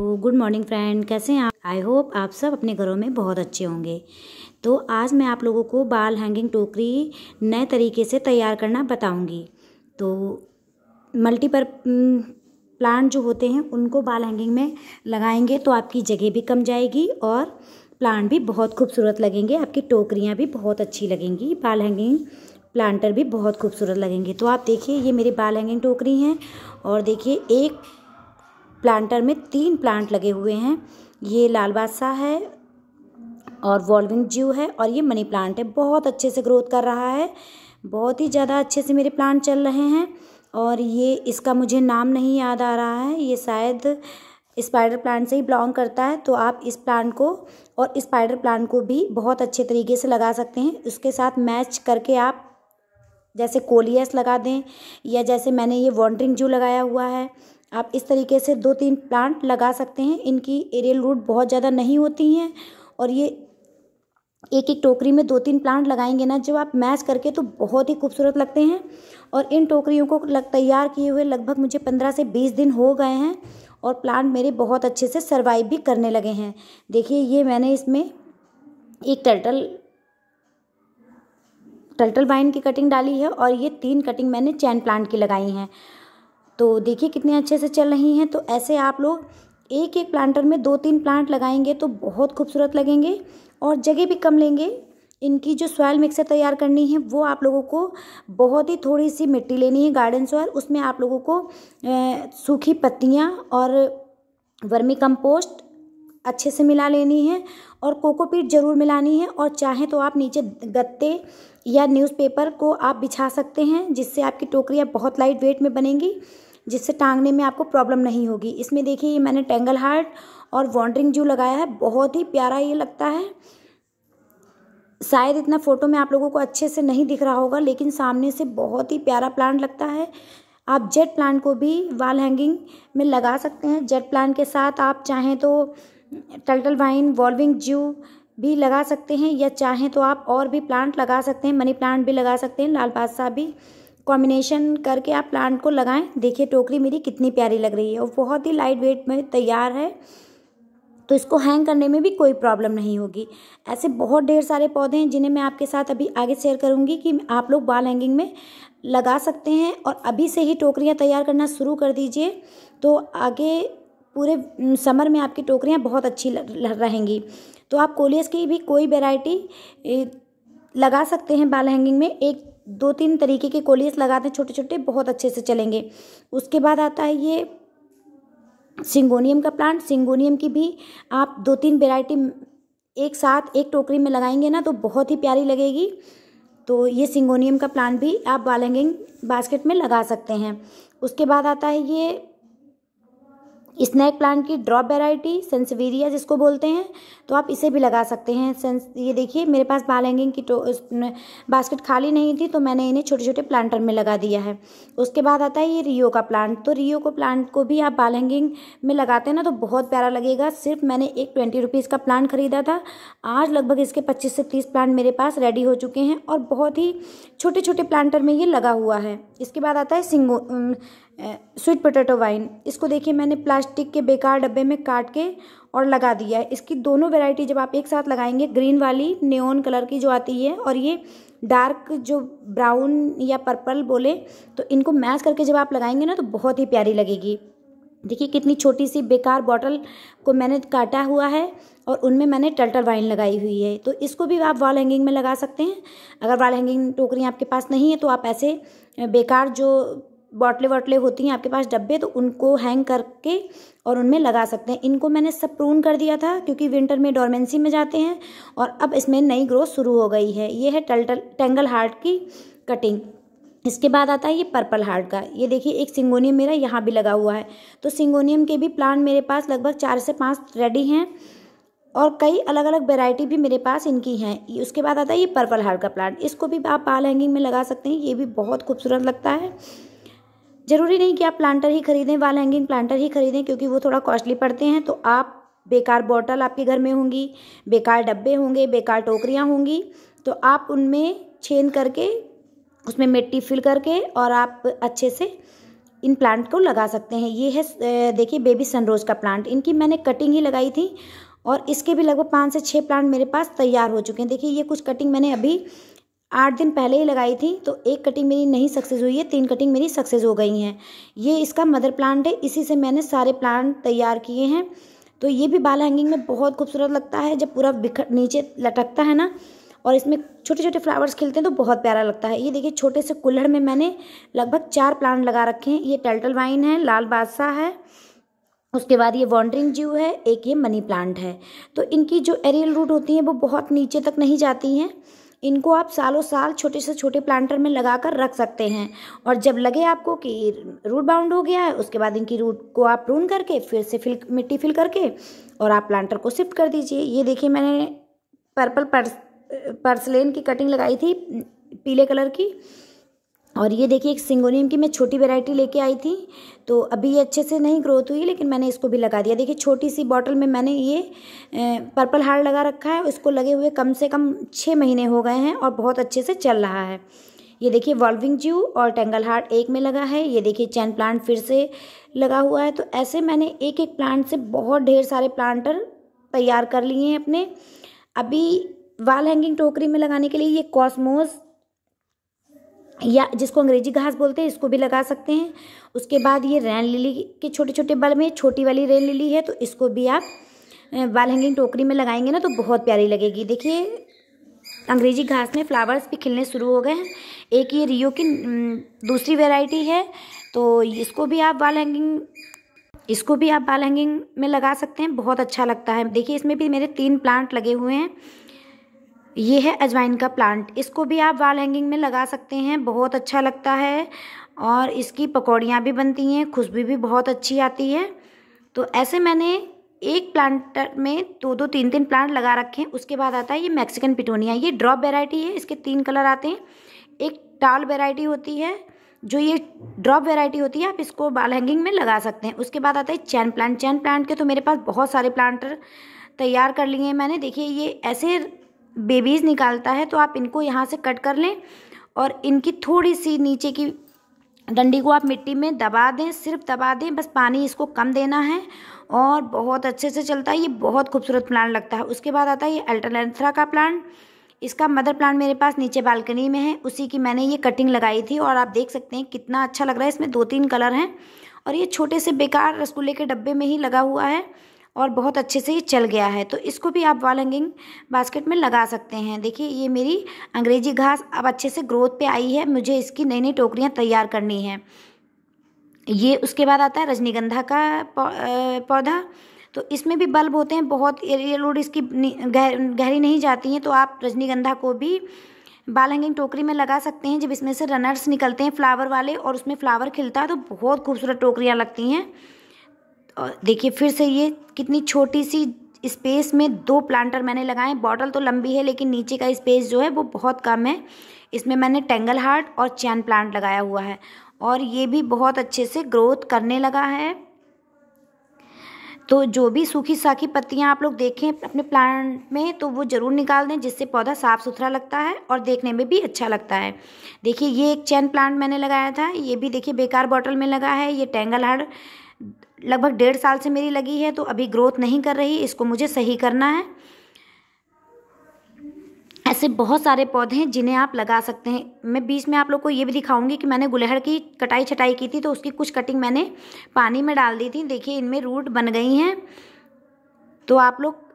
तो good morning friend कैसे हैं आप आई होप आप सब अपने घरों में बहुत अच्छे होंगे तो आज मैं आप लोगों को बाल हैंगिंग टोकरी नए तरीके से तैयार करना बताऊंगी तो मल्टीपर प्लांट mm, जो होते हैं उनको बाल हैंगिंग में लगाएंगे तो आपकी जगह भी कम जाएगी और प्लांट भी बहुत खूबसूरत लगेंगे आपकी टोकरियाँ भी बहुत अच्छी लगेंगी बाल हैंगिंग प्लांटर भी बहुत खूबसूरत लगेंगे तो आप देखिए ये मेरी बाल हैंगिंग टोकरी हैं और देखिए एक प्लांटर में तीन प्लांट लगे हुए हैं ये लाल बादशाह है और वॉल्विंग जीव है और ये मनी प्लांट है बहुत अच्छे से ग्रोथ कर रहा है बहुत ही ज़्यादा अच्छे से मेरे प्लांट चल रहे हैं और ये इसका मुझे नाम नहीं याद आ रहा है ये शायद स्पाइडर प्लांट से ही बिलोंग करता है तो आप इस प्लांट को और स्पाइडर प्लांट को भी बहुत अच्छे तरीके से लगा सकते हैं उसके साथ मैच करके आप जैसे कोलियस लगा दें या जैसे मैंने ये वॉन्ड्रिंग जू लगाया हुआ है आप इस तरीके से दो तीन प्लांट लगा सकते हैं इनकी एरियल रूट बहुत ज़्यादा नहीं होती हैं और ये एक एक टोकरी में दो तीन प्लांट लगाएंगे ना जब आप मैच करके तो बहुत ही खूबसूरत लगते हैं और इन टोकरियों को लग तैयार किए हुए लगभग मुझे पंद्रह से बीस दिन हो गए हैं और प्लांट मेरे बहुत अच्छे से सर्वाइव भी करने लगे हैं देखिए ये मैंने इसमें एक टर्टल टर्टल वाइन की कटिंग डाली है और ये तीन कटिंग मैंने चैन प्लांट की लगाई हैं तो देखिए कितने अच्छे से चल रही हैं तो ऐसे आप लोग एक एक प्लांटर में दो तीन प्लांट लगाएंगे तो बहुत खूबसूरत लगेंगे और जगह भी कम लेंगे इनकी जो सॉयल मिक्सर तैयार करनी है वो आप लोगों को बहुत ही थोड़ी सी मिट्टी लेनी है गार्डन सॉयल उसमें आप लोगों को सूखी पत्तियाँ और वर्मी कंपोस्ट अच्छे से मिला लेनी है और कोकोपीट ज़रूर मिलानी है और चाहे तो आप नीचे गत्ते या न्यूज़पेपर को आप बिछा सकते हैं जिससे आपकी टोकरियाँ बहुत लाइट वेट में बनेंगी जिससे टांगने में आपको प्रॉब्लम नहीं होगी इसमें देखिए ये मैंने टेंगल हार्ट और वॉन्ड्रिंग जू लगाया है बहुत ही प्यारा ये लगता है शायद इतना फ़ोटो में आप लोगों को अच्छे से नहीं दिख रहा होगा लेकिन सामने से बहुत ही प्यारा प्लांट लगता है आप जेट प्लांट को भी वाल हैंगिंग में लगा सकते हैं जेट प्लांट के साथ आप चाहें तो टल्टल वाइन वॉल्विंग जू भी लगा सकते हैं या चाहें तो आप और भी प्लांट लगा सकते हैं मनी प्लांट भी लगा सकते हैं लाल बादशाह भी कॉम्बिनेशन करके आप प्लांट को लगाएं देखिए टोकरी मेरी कितनी प्यारी लग रही है और बहुत ही लाइट वेट में तैयार है तो इसको हैंग करने में भी कोई प्रॉब्लम नहीं होगी ऐसे बहुत ढेर सारे पौधे हैं जिन्हें मैं आपके साथ अभी आगे शेयर करूंगी कि आप लोग बाल हैंगिंग में लगा सकते हैं और अभी से ही टोकरियां तैयार करना शुरू कर दीजिए तो आगे पूरे समर में आपकी टोकरियां बहुत अच्छी रहेंगी तो आप कोलियस की भी कोई वेराइटी लगा सकते हैं बाल हैंगिंग में एक दो तीन तरीके के कोलियस लगा दें छोटे छोटे बहुत अच्छे से चलेंगे उसके बाद आता है ये सिंगोनियम का प्लांट सिंगोनियम की भी आप दो तीन वेराइटी एक साथ एक टोकरी में लगाएंगे ना तो बहुत ही प्यारी लगेगी तो ये सिंगोनियम का प्लांट भी आप बालंगिंग बास्केट में लगा सकते हैं उसके बाद आता है ये स्नैक प्लांट की ड्रॉप वेराइटी सेंसवेरिया जिसको बोलते हैं तो आप इसे भी लगा सकते हैं सेंस ये देखिए मेरे पास बाल हैंगिंग की तो, बास्केट खाली नहीं थी तो मैंने इन्हें छोटे छोटे प्लांटर में लगा दिया है उसके बाद आता है ये रियो का प्लांट तो रियो को प्लांट को भी आप बाल हैंगिंग में लगाते हैं ना तो बहुत प्यारा लगेगा सिर्फ मैंने एक ट्वेंटी रुपीज़ का प्लांट ख़रीदा था आज लगभग इसके पच्चीस से तीस प्लांट मेरे पास रेडी हो चुके हैं और बहुत ही छोटे छोटे प्लांटर में ये लगा हुआ है इसके बाद आता है सिंगो स्वीट पोटैटो वाइन इसको देखिए मैंने प्लास्टिक के बेकार डब्बे में काट के और लगा दिया है इसकी दोनों वेराइटी जब आप एक साथ लगाएंगे ग्रीन वाली न्योन कलर की जो आती है और ये डार्क जो ब्राउन या पर्पल बोले तो इनको मैच करके जब आप लगाएंगे ना तो बहुत ही प्यारी लगेगी देखिए कितनी छोटी सी बेकार बॉटल को मैंने काटा हुआ है और उनमें मैंने टल्टर वाइन लगाई हुई है तो इसको भी आप वॉल हैंगिंग में लगा सकते हैं अगर वॉल हैंगिंग टोकरी आपके पास नहीं है तो आप ऐसे बेकार जो बॉटले वॉटले होती हैं आपके पास डब्बे तो उनको हैंग करके और उनमें लगा सकते हैं इनको मैंने सब प्रून कर दिया था क्योंकि विंटर में डॉर्मेंसी में जाते हैं और अब इसमें नई ग्रोथ शुरू हो गई है ये है टलटल टेंगल हार्ट की कटिंग इसके बाद आता है ये पर्पल हार्ट का ये देखिए एक सिंगोनियम मेरा यहाँ भी लगा हुआ है तो सिंगोनियम के भी प्लांट मेरे पास लगभग चार से पाँच रेडी हैं और कई अलग अलग वेराइटी भी मेरे पास इनकी हैं उसके बाद आता है ये पर्पल हार्ट का प्लांट इसको भी आप पाल हैंगिंग में लगा सकते हैं ये भी बहुत खूबसूरत लगता है ज़रूरी नहीं कि आप प्लांटर ही खरीदें वाल हैंगिंग प्लांटर ही खरीदें क्योंकि वो थोड़ा कॉस्टली पड़ते हैं तो आप बेकार बॉटल आपके घर में होंगी बेकार डब्बे होंगे बेकार टोकरियाँ होंगी तो आप उनमें छेद करके उसमें मिट्टी फिल करके और आप अच्छे से इन प्लांट को लगा सकते हैं ये है देखिए बेबी सनरोज का प्लांट इनकी मैंने कटिंग ही लगाई थी और इसके भी लगभग पाँच से छः प्लांट मेरे पास तैयार हो चुके हैं देखिए ये कुछ कटिंग मैंने अभी आठ दिन पहले ही लगाई थी तो एक कटिंग मेरी नहीं सक्सेस हुई है तीन कटिंग मेरी सक्सेस हो गई हैं ये इसका मदर प्लांट है इसी से मैंने सारे प्लांट तैयार किए हैं तो ये भी बाल हैंगिंग में बहुत खूबसूरत लगता है जब पूरा बिखर नीचे लटकता है ना और इसमें छोटे छोटे फ्लावर्स खिलते हैं तो बहुत प्यारा लगता है ये देखिए छोटे से कुल्हड़ में मैंने लगभग चार प्लांट लगा रखे हैं ये टेल्टल वाइन है लाल बादशाह है उसके बाद ये वॉन्ड्रिंग जीव है एक ये मनी प्लांट है तो इनकी जो एरियल रूट होती हैं वो बहुत नीचे तक नहीं जाती हैं इनको आप सालों साल छोटे से छोटे प्लांटर में लगा कर रख सकते हैं और जब लगे आपको कि रूट बाउंड हो गया है उसके बाद इनकी रूट को आप प्रून करके फिर से फिल मिट्टी फिल करके और आप प्लांटर को शिफ्ट कर दीजिए ये देखिए मैंने पर्पल पर्स पर्सलेन की कटिंग लगाई थी पीले कलर की और ये देखिए एक सिंगोनियम की मैं छोटी वेराइटी लेके आई थी तो अभी ये अच्छे से नहीं ग्रोथ हुई लेकिन मैंने इसको भी लगा दिया देखिए छोटी सी बॉटल में मैंने ये पर्पल हार लगा रखा है इसको लगे हुए कम से कम छः महीने हो गए हैं और बहुत अच्छे से चल रहा है ये देखिए वॉल्विंग ज्यू और टेंगल हार्ट एक में लगा है ये देखिए चैन प्लांट फिर से लगा हुआ है तो ऐसे मैंने एक एक प्लांट से बहुत ढेर सारे प्लांटर तैयार कर लिए हैं अपने अभी वाल हैंगिंग टोकरी में लगाने के लिए ये कॉस्मोस या जिसको अंग्रेजी घास बोलते हैं इसको भी लगा सकते हैं उसके बाद ये रैन लिली के छोटे छोटे बल में छोटी वाली रैन लिली है तो इसको भी आप बाल हैंगिंग टोकरी में लगाएंगे ना तो बहुत प्यारी लगेगी देखिए अंग्रेजी घास में फ्लावर्स भी खिलने शुरू हो गए हैं एक ये रियो की दूसरी वेराइटी है तो इसको भी आप बाल हैंगिंग इसको भी आप बाल हैंगिंग में लगा सकते हैं बहुत अच्छा लगता है देखिए इसमें भी मेरे तीन प्लांट लगे हुए हैं ये है अजवाइन का प्लांट इसको भी आप वाल हैंगिंग में लगा सकते हैं बहुत अच्छा लगता है और इसकी पकौड़ियाँ भी बनती हैं खुशबू भी बहुत अच्छी आती है तो ऐसे मैंने एक प्लांट में दो दो तीन तीन प्लांट लगा रखे हैं उसके बाद आता है ये मैक्सिकन पिटोनिया ये ड्रॉप वेराइटी है इसके तीन कलर आते हैं एक टाल वेराइटी होती है जो ये ड्रॉप वेराइटी होती है आप इसको बाल हैंगिंग में लगा सकते हैं उसके बाद आता है चैन प्लांट चैन प्लांट के तो मेरे पास बहुत सारे प्लांट तैयार कर लिए हैं मैंने देखिए ये ऐसे बेबीज़ निकालता है तो आप इनको यहाँ से कट कर लें और इनकी थोड़ी सी नीचे की डंडी को आप मिट्टी में दबा दें सिर्फ दबा दें बस पानी इसको कम देना है और बहुत अच्छे से चलता है ये बहुत खूबसूरत प्लांट लगता है उसके बाद आता है ये अल्टरनेथ्रा का प्लांट इसका मदर प्लांट मेरे पास नीचे बालकनी में है उसी की मैंने ये कटिंग लगाई थी और आप देख सकते हैं कितना अच्छा लग रहा है इसमें दो तीन कलर हैं और ये छोटे से बेकार रसगुल्ले के डब्बे में ही लगा हुआ है और बहुत अच्छे से ये चल गया है तो इसको भी आप वॉल हैंगिंग बास्केट में लगा सकते हैं देखिए ये मेरी अंग्रेजी घास अब अच्छे से ग्रोथ पे आई है मुझे इसकी नई नई टोकरियाँ तैयार करनी है ये उसके बाद आता है रजनीगंधा का पौधा तो इसमें भी बल्ब होते हैं बहुत एरियल रोड इसकी गहरी नहीं जाती हैं तो आप रजनीगंधा को भी बाल हैंगिंग टोकरी में लगा सकते हैं जब इसमें से रनर्स निकलते हैं फ्लावर वाले और उसमें फ्लावर खिलता है तो बहुत खूबसूरत टोकरियाँ लगती हैं देखिए फिर से ये कितनी छोटी सी स्पेस में दो प्लांटर मैंने लगाए बॉटल तो लंबी है लेकिन नीचे का स्पेस जो है वो बहुत कम है इसमें मैंने टेंगल हार्ट और चैन प्लांट लगाया हुआ है और ये भी बहुत अच्छे से ग्रोथ करने लगा है तो जो भी सूखी साखी पत्तियां आप लोग देखें अपने प्लांट में तो वो ज़रूर निकाल दें जिससे पौधा साफ़ सुथरा लगता है और देखने में भी अच्छा लगता है देखिए ये एक चैन प्लांट मैंने लगाया था ये भी देखिए बेकार बॉटल में लगा है ये टेंगल हार्ड लगभग डेढ़ साल से मेरी लगी है तो अभी ग्रोथ नहीं कर रही इसको मुझे सही करना है ऐसे बहुत सारे पौधे हैं जिन्हें आप लगा सकते हैं मैं बीच में आप लोग को ये भी दिखाऊंगी कि मैंने गुलहड़ की कटाई छटाई की थी तो उसकी कुछ कटिंग मैंने पानी में डाल दी थी देखिए इनमें रूट बन गई हैं तो आप लोग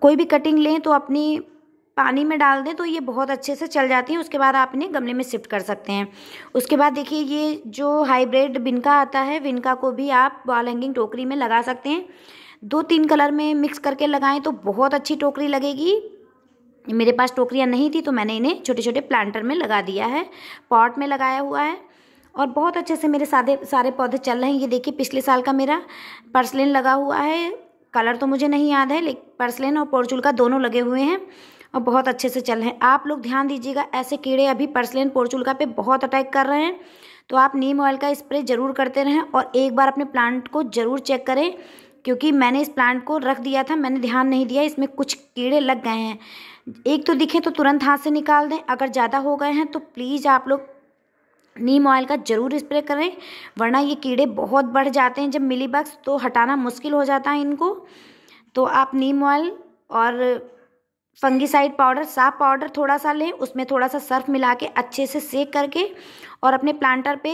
कोई भी कटिंग लें तो अपनी पानी में डाल दें तो ये बहुत अच्छे से चल जाती हैं उसके बाद आप इन्हें गमले में शिफ्ट कर सकते हैं उसके बाद देखिए ये जो हाइब्रिड बिनका आता है विनका को भी आप वॉल हैंगिंग टोकरी में लगा सकते हैं दो तीन कलर में मिक्स करके लगाएं तो बहुत अच्छी टोकरी लगेगी मेरे पास टोकरियाँ नहीं थी तो मैंने इन्हें छोटे छोटे प्लांटर में लगा दिया है पॉट में लगाया हुआ है और बहुत अच्छे से मेरे सादे सारे पौधे चल रहे हैं ये देखिए पिछले साल का मेरा पर्सलिन लगा हुआ है कलर तो मुझे नहीं याद है लेकिन पर्सलिन और पोर्चुल का दोनों लगे हुए हैं और बहुत अच्छे से चल रहे हैं आप लोग ध्यान दीजिएगा ऐसे कीड़े अभी पर्सलिन पोर्चुलका पे बहुत अटैक कर रहे हैं तो आप नीम ऑयल का स्प्रे ज़रूर करते रहें और एक बार अपने प्लांट को ज़रूर चेक करें क्योंकि मैंने इस प्लांट को रख दिया था मैंने ध्यान नहीं दिया इसमें कुछ कीड़े लग गए हैं एक तो दिखे तो तुरंत हाथ से निकाल दें अगर ज़्यादा हो गए हैं तो प्लीज़ आप लोग नीम ऑयल का ज़रूर स्प्रे करें वरना ये कीड़े बहुत बढ़ जाते हैं जब मिली बक्स तो हटाना मुश्किल हो जाता है इनको तो आप नीम ऑयल और फंगिसाइड पाउडर साफ पाउडर थोड़ा सा लें उसमें थोड़ा सा सर्फ मिला के अच्छे से सेक करके और अपने प्लांटर पे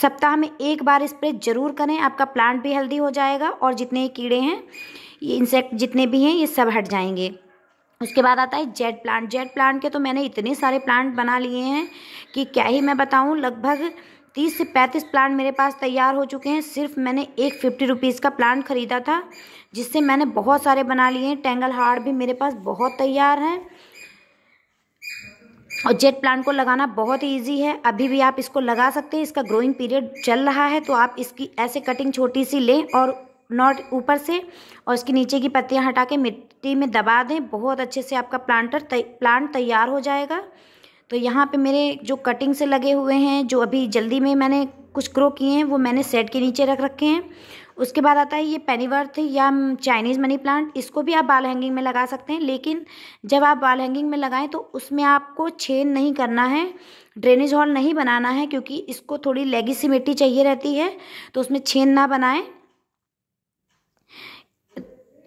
सप्ताह में एक बार स्प्रे ज़रूर करें आपका प्लांट भी हेल्दी हो जाएगा और जितने कीड़े हैं ये इंसेक्ट जितने भी हैं ये सब हट जाएंगे उसके बाद आता है जेड प्लांट जेड प्लांट के तो मैंने इतने सारे प्लांट बना लिए हैं कि क्या ही मैं बताऊँ लगभग तीस से पैंतीस प्लांट मेरे पास तैयार हो चुके हैं सिर्फ मैंने एक फिफ्टी रुपीज़ का प्लांट ख़रीदा था जिससे मैंने बहुत सारे बना लिए हैं टेंगल हार्ड भी मेरे पास बहुत तैयार हैं और जेट प्लांट को लगाना बहुत ही ईजी है अभी भी आप इसको लगा सकते हैं इसका ग्रोइंग पीरियड चल रहा है तो आप इसकी ऐसे कटिंग छोटी सी लें और नॉट ऊपर से और इसके नीचे की पत्तियां हटा के मिट्टी में दबा दें बहुत अच्छे से आपका प्लांटर तै, प्लांट तैयार हो जाएगा तो यहाँ पे मेरे जो कटिंग से लगे हुए हैं जो अभी जल्दी में मैंने कुछ ग्रो किए हैं वो मैंने सेट के नीचे रख रखे हैं उसके बाद आता है ये पेनीवर्थ या चाइनीज़ मनी प्लांट इसको भी आप बाल हैंगिंग में लगा सकते हैं लेकिन जब आप बाल हैंगिंग में लगाएं तो उसमें आपको छेद नहीं करना है ड्रेनेज हॉल नहीं बनाना है क्योंकि इसको थोड़ी लेगी मिट्टी चाहिए रहती है तो उसमें छेद ना बनाएं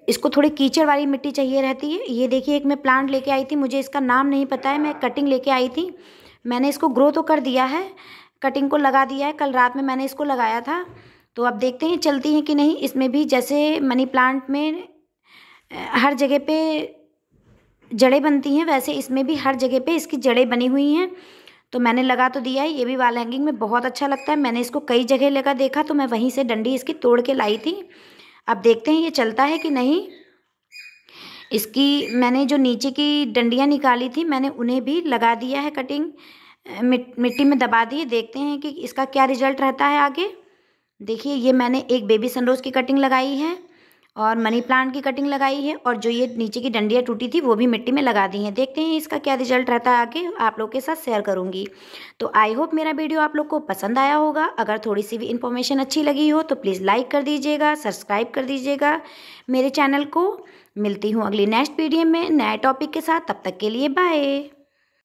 इसको थोड़ी कीचड़ वाली मिट्टी चाहिए रहती है ये देखिए एक मैं प्लांट लेके आई थी मुझे इसका नाम नहीं पता है मैं कटिंग लेके आई थी मैंने इसको ग्रो तो कर दिया है कटिंग को लगा दिया है कल रात में मैंने इसको लगाया था तो अब देखते हैं चलती हैं कि नहीं इसमें भी जैसे मनी प्लांट में हर जगह पे जड़ें बनती हैं वैसे इसमें भी हर जगह पे इसकी जड़ें बनी हुई हैं तो मैंने लगा तो दिया है ये भी वाल हैंगिंग में बहुत अच्छा लगता है मैंने इसको कई जगह लगा देखा तो मैं वहीं से डंडी इसकी तोड़ के लाई थी अब देखते हैं ये चलता है कि नहीं इसकी मैंने जो नीचे की डंडियाँ निकाली थी मैंने उन्हें भी लगा दिया है कटिंग मिट, मिट्टी में दबा दी है देखते हैं कि इसका क्या रिजल्ट रहता है आगे देखिए ये मैंने एक बेबी सनरोज़ की कटिंग लगाई है और मनी प्लांट की कटिंग लगाई है और जो ये नीचे की डंडियाँ टूटी थी वो भी मिट्टी में लगा दी हैं देखते हैं इसका क्या रिजल्ट रहता है आगे आप लोग के साथ शेयर करूँगी तो आई होप मेरा वीडियो आप लोग को पसंद आया होगा अगर थोड़ी सी भी इन्फॉर्मेशन अच्छी लगी हो तो प्लीज़ लाइक कर दीजिएगा सब्सक्राइब कर दीजिएगा मेरे चैनल को मिलती हूँ अगली नेक्स्ट वीडियो में नए टॉपिक के साथ तब तक के लिए बाय